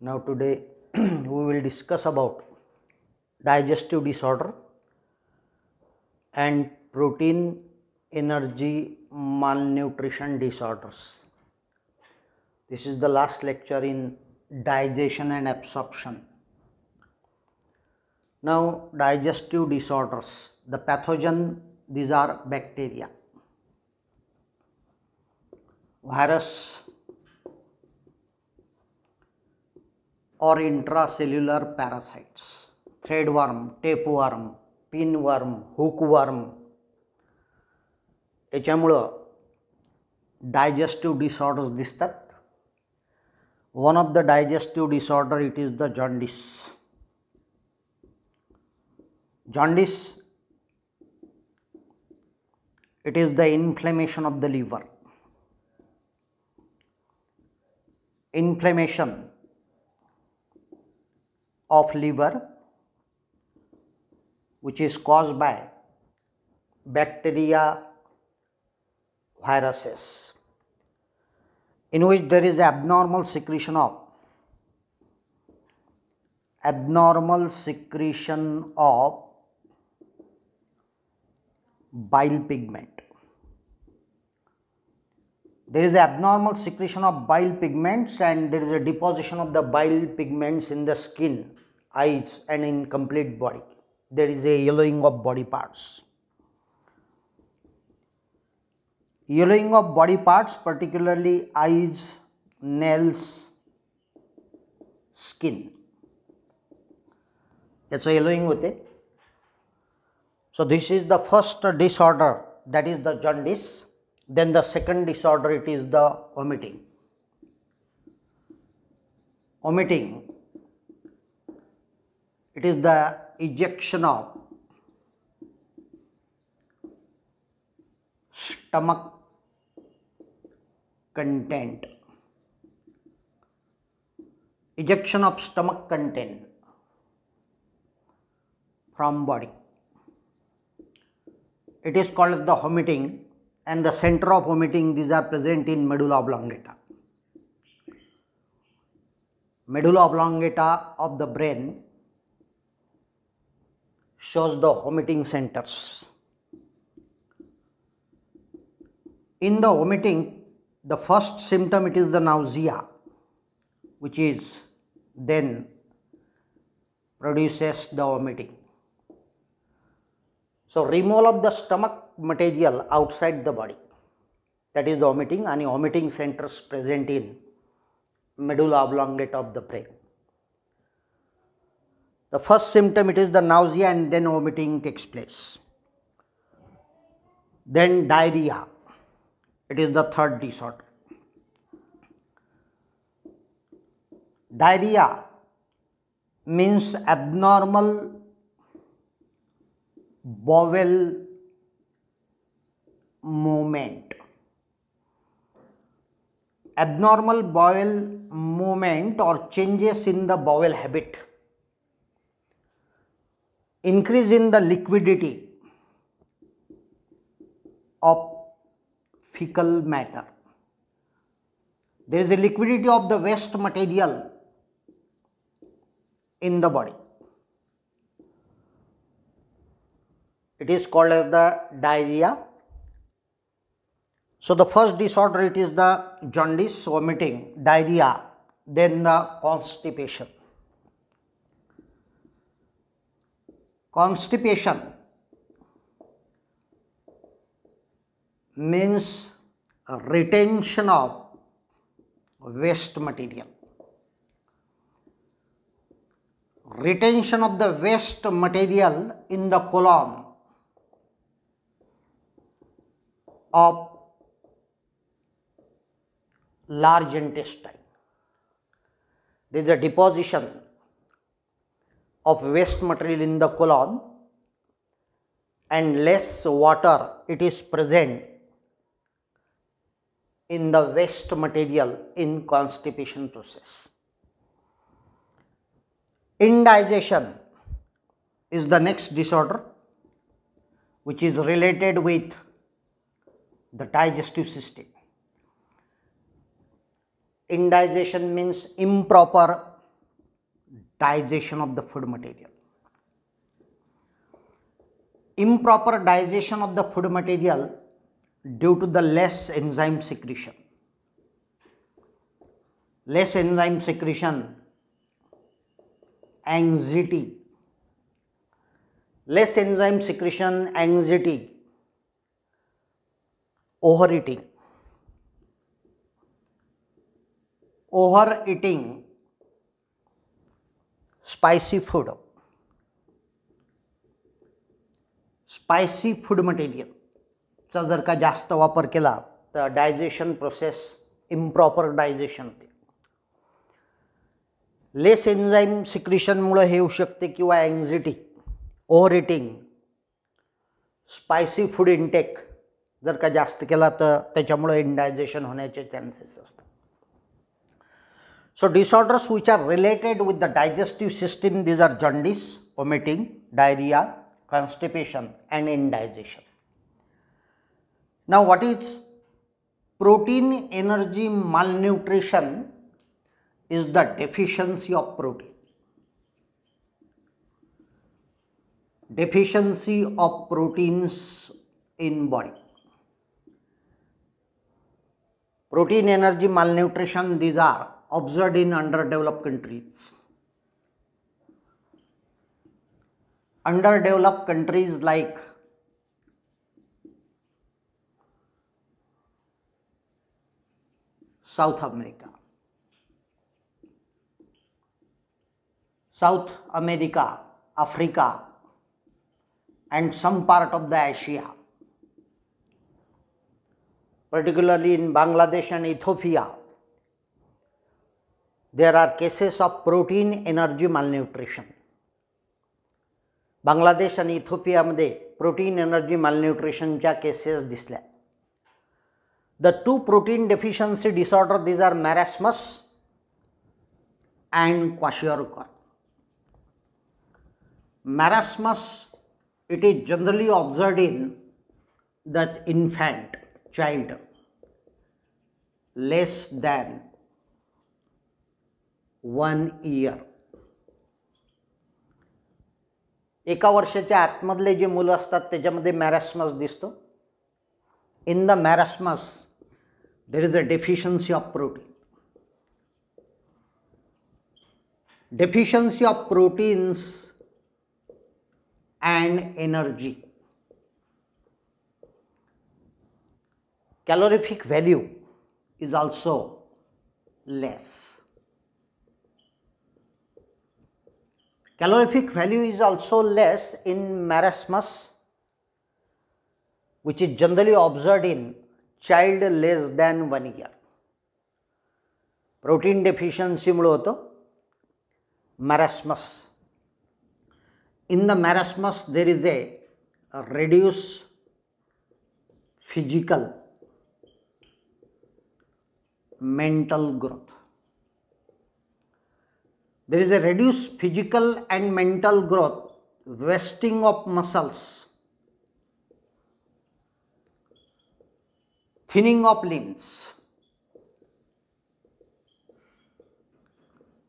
Now today we will discuss about digestive disorder and protein energy malnutrition disorders. This is the last lecture in digestion and absorption. Now digestive disorders, the pathogen these are bacteria, virus, or intracellular parasites threadworm, tapeworm, pinworm, hookworm याच्यामुळं digestive disorders दिसतात one One of the digestive disorder it is the jaundice. Jaundice. it is the inflammation of the liver inflammation of liver which is caused by bacteria viruses in which there is abnormal secretion of abnormal secretion of bile pigment there is abnormal secretion of bile pigments and there is a deposition of the bile pigments in the skin, eyes and in complete body. There is a yellowing of body parts. Yellowing of body parts particularly eyes, nails, skin a yellowing, होते it? So this is the first disorder. That is the jaundice. Then the second disorder it is the omitting. Omitting it is the ejection of stomach content ejection of stomach content from body it is called the vomiting and the center of omitting these are present in medulla oblongata. Medulla oblongata of the brain shows the omitting centers. In the omitting, the first symptom it is the nausea which is then produces the vomiting. So, removal of the stomach material outside the body that is the omitting and omitting centers present in medulla oblongate of the brain. The first symptom it is the nausea and then vomiting takes place. Then diarrhea, it is the third disorder. Diarrhea means abnormal bowel moment. Abnormal bowel movement or changes in the bowel habit. Increase in the liquidity of fecal matter. There is a liquidity of the waste material in the body. It is called as the diarrhea so the first disorder it is the jaundice, vomiting, diarrhea, then the constipation. Constipation means retention of waste material. Retention of the waste material in the colon of large intestine. There is a deposition of waste material in the colon and less water it is present in the waste material in constipation process. Indigestion is the next disorder which is related with the digestive system indigestion means improper digestion of the food material. Improper digestion of the food material due to the less enzyme secretion. Less enzyme secretion, anxiety, less enzyme secretion, anxiety, overeating overeating spicy food spicy food मटेरियलचा म्हणजे जर का जास्त वापर केला तर digestion process improper digestion less enzyme सिक्रिशनमुळं हे होऊ शकते किंवा anxiety overeating spicy food intake जर का जास्त केला तर त्याच्यामुळं इनडायजेशन होण्याचे चान्सेस असतात So, disorders which are related with the digestive system, these are jaundice, vomiting, diarrhea, constipation and indigestion. Now, what is protein energy malnutrition is the deficiency of protein. Deficiency of proteins in body. Protein energy malnutrition these are observed in underdeveloped countries. Underdeveloped countries like South America. South America, Africa and some part of the Asia, particularly in Bangladesh and Ethiopia there are cases of protein energy malnutrition. Bangladesh and Ethiopia मदे protein energy malnutrition चा cases दिसले. The two protein deficiency disorder these are marasmus and kwashiorkor. Marasmus it is generally observed in that infant child less than one year. Eka varshache atmadle je mula astat te jamde marasmus disto. In the marasmus, there is a deficiency of protein. Deficiency of proteins and energy. Calorific value is also less. Calorific value is also less in marasmus, which is generally observed in child less than 1 year. Protein deficiency mulo marasmus. In the marasmus, there is a reduced physical mental growth. There is a reduced physical and mental growth, wasting of muscles, thinning of limbs,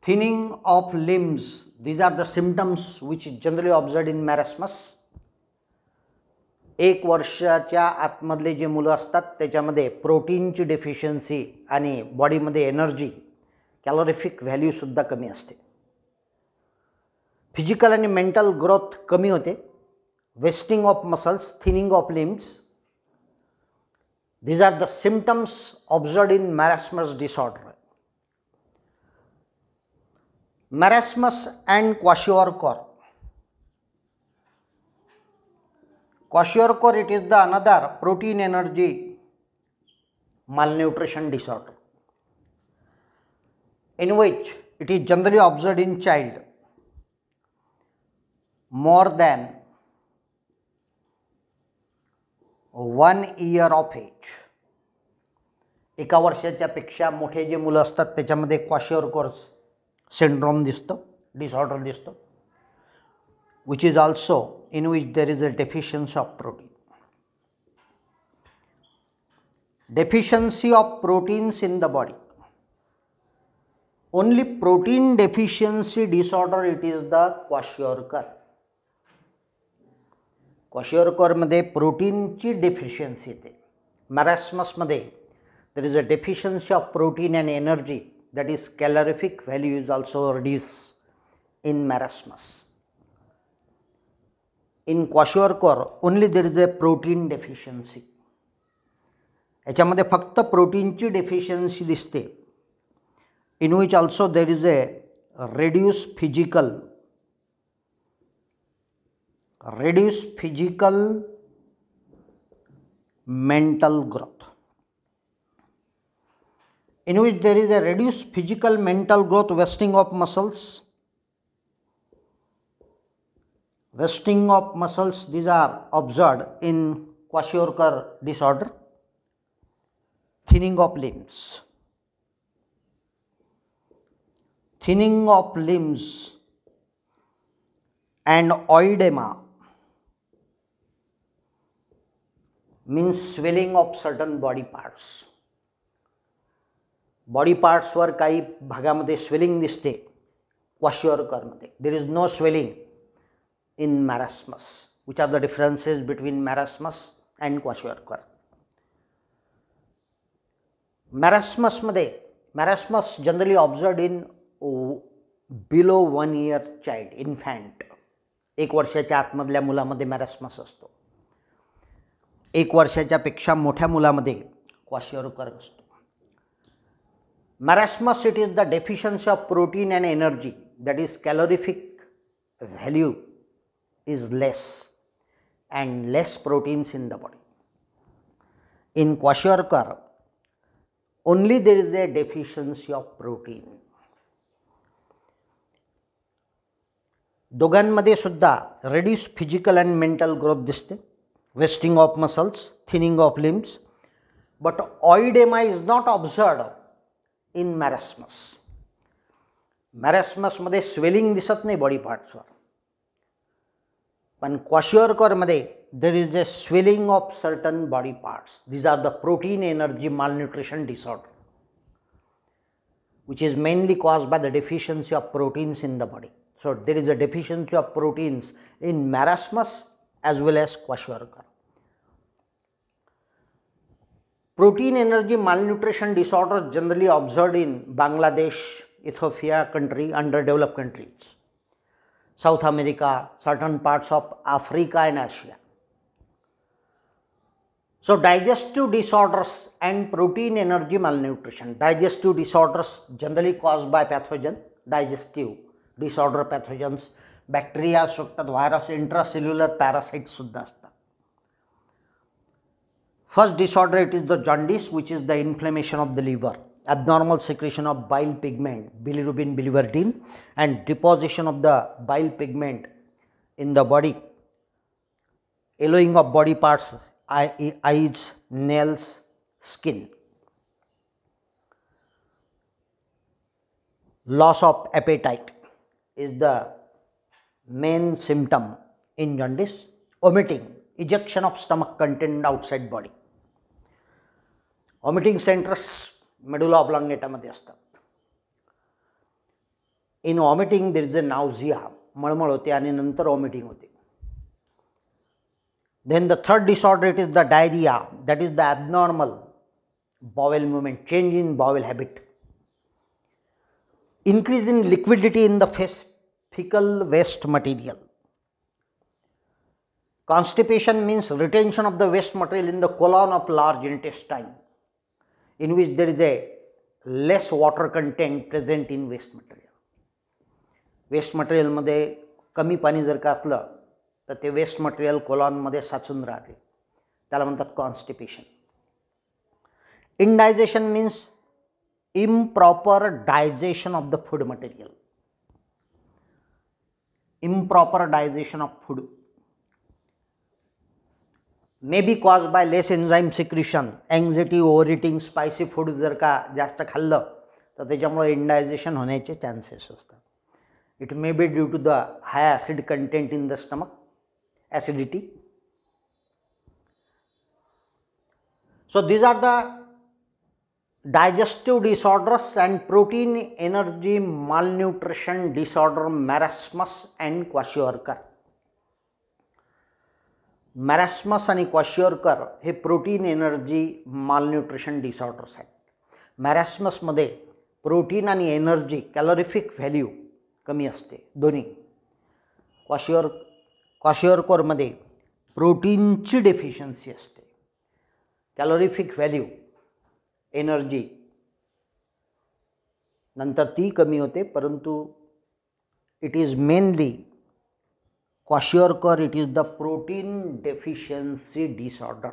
thinning of limbs, these are the symptoms which is generally observed in marasmus. एक वर्षाच्या आतमधले जे मुलं असतात त्याच्यामध्ये प्रोटीनची deficiency आणि बॉडीमध्ये energy कॅलॉरिफिक व्हॅल्यूसुद्धा कमी असते physical आणि मेंटल ग्रोथ कमी होते wasting of muscles, thinning of limbs. these are the symptoms observed in marasmus disorder. Marasmus and kwashiorkor. Kwashiorkor it is the another protein energy malnutrition disorder in which it is generally observed in child more than one year of age एका वर्षाच्यापेक्षा मोठे जे मुलं असतात त्याच्यामध्ये kwashiorkor syndrome दिसतो disorder दिसतो which is also in which there is a deficiency of protein deficiency of proteins in the body only protein deficiency disorder it is the kwashiorkor कशेरकरमदे प्रोटीन की डिफिशियन्सी देते मैरासमसमदे there is a deficiency of protein and energy that is calorific value is also reduce in marasmus in क्वाश्योरकोर only there is a protein deficiency हमें फ्त protein की deficiency दिस्ते in which also there is a reduce physical reduce physical mental growth in which there is a reduce physical mental growth wasting of muscles wasting of muscles these are observe in kwashiorkor disorder thinning of limbs thinning of limbs and oedema means swelling of certain body parts body पार्ट्सवर काही भागामध्ये swelling दिसते वॉशिओरकरमध्ये there is no swelling in marasmus which are the differences between marasmus and kwashiorkor मॅरॅस्मसमध्ये marasmus generally observed in below one year child infant एक वर्षाच्या आतमधल्या मुलामध्ये मॅरॅस्मस असतो एक वर्षाच्यापेक्षा मोठ्या मुलामध्ये क्वाशियोरकर असतो marasmus it is the deficiency of protein and energy that is calorific value is less and less proteins in the body in kwashiorkor only there is a deficiency of protein दोघांमध्ये सुद्धा reduce physical and mental growth दिसते wasting of muscles, thinning of limbs, but oedema is not observed in marasmus. Marasmus, swelling दिसत नाही certain body parts. क्वाशिओरकरमध्ये there there is a swelling of certain body parts. These are the protein-energy malnutrition disorder, which is mainly caused by the deficiency of proteins in the body. So, there is a deficiency of proteins in marasmus as well as kwash Protein energy malnutrition disorders generally observed in Bangladesh, Ethiopia country, underdeveloped countries, South America, certain parts of Africa and Asia. So, digestive disorders and protein energy malnutrition. Digestive disorders generally caused by pathogen, digestive disorder pathogens Bacteria, सुटतात virus, intracellular parasite, असतात First disorder it the jaundice, which is the inflammation of the liver, abnormal secretion of bile pigment bilirubin biliverdin and deposition of the bile pigment in the body yellowing of body parts eyes nails skin loss of appetite is the main symptom in jaundice vomiting, ejection of stomach content outside body. Vomiting centers medulla oblongata मध्ये In vomiting there is a nausea, मळमळ होते ani nantar vomiting होते. Then the third disorder it is the diarrhea that is the abnormal bowel movement, change in bowel habit. Increase in liquidity in the face fecal waste material. Constipation means retention of the waste material in the colon of large intestine in which there is a less water content present in waste material. Waste material मध्ये कमी पाणी जर का असलं तर ते waste material कोलॉनमध्ये साचून राहते त्याला म्हणतात constipation indigestion means improper digestion of the food material improper digestion of food may be caused by less enzyme secretion, anxiety, overeating, spicy food जर का जास्त खाल्लं तर त्याच्यामुळे इंडायजेशन होण्याचे चान्सेस असतात it may be due the high acid content in the stomach acidity so these are the digestive disorders and protein energy malnutrition disorder marasmus and kwashiorkor marasmus and kwashiorkor हे protein energy malnutrition disorders आहेत मॅरॅस्मसमध्ये protein आणि energy calorific value कमी असते दोन्ही क्वाशिओर protein की deficiency असते कॅलॉरिफिक value energy नंतर ती कमी होते परंतु it is mainly kwashiorkor it is the protein deficiency disorder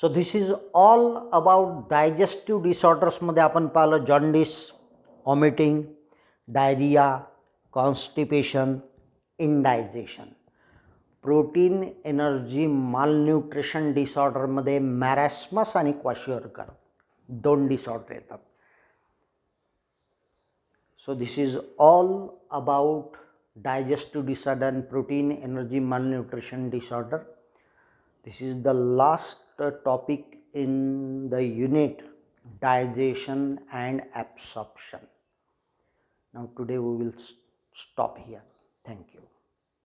so this is all about digestive डिसऑर्डर्समध्ये आपण पाहिलं jaundice vomiting diarrhoea constipation indigestion energy, malnutrition disorder. डिसऑर्डरमध्ये मॅरॅस्मस आणि क्वाशियरकर दोन डिसऑर्डर येतात So this is all about digestive disorder and protein energy malnutrition disorder this is the last topic in the unit digestion and absorption now today we will stop here thank you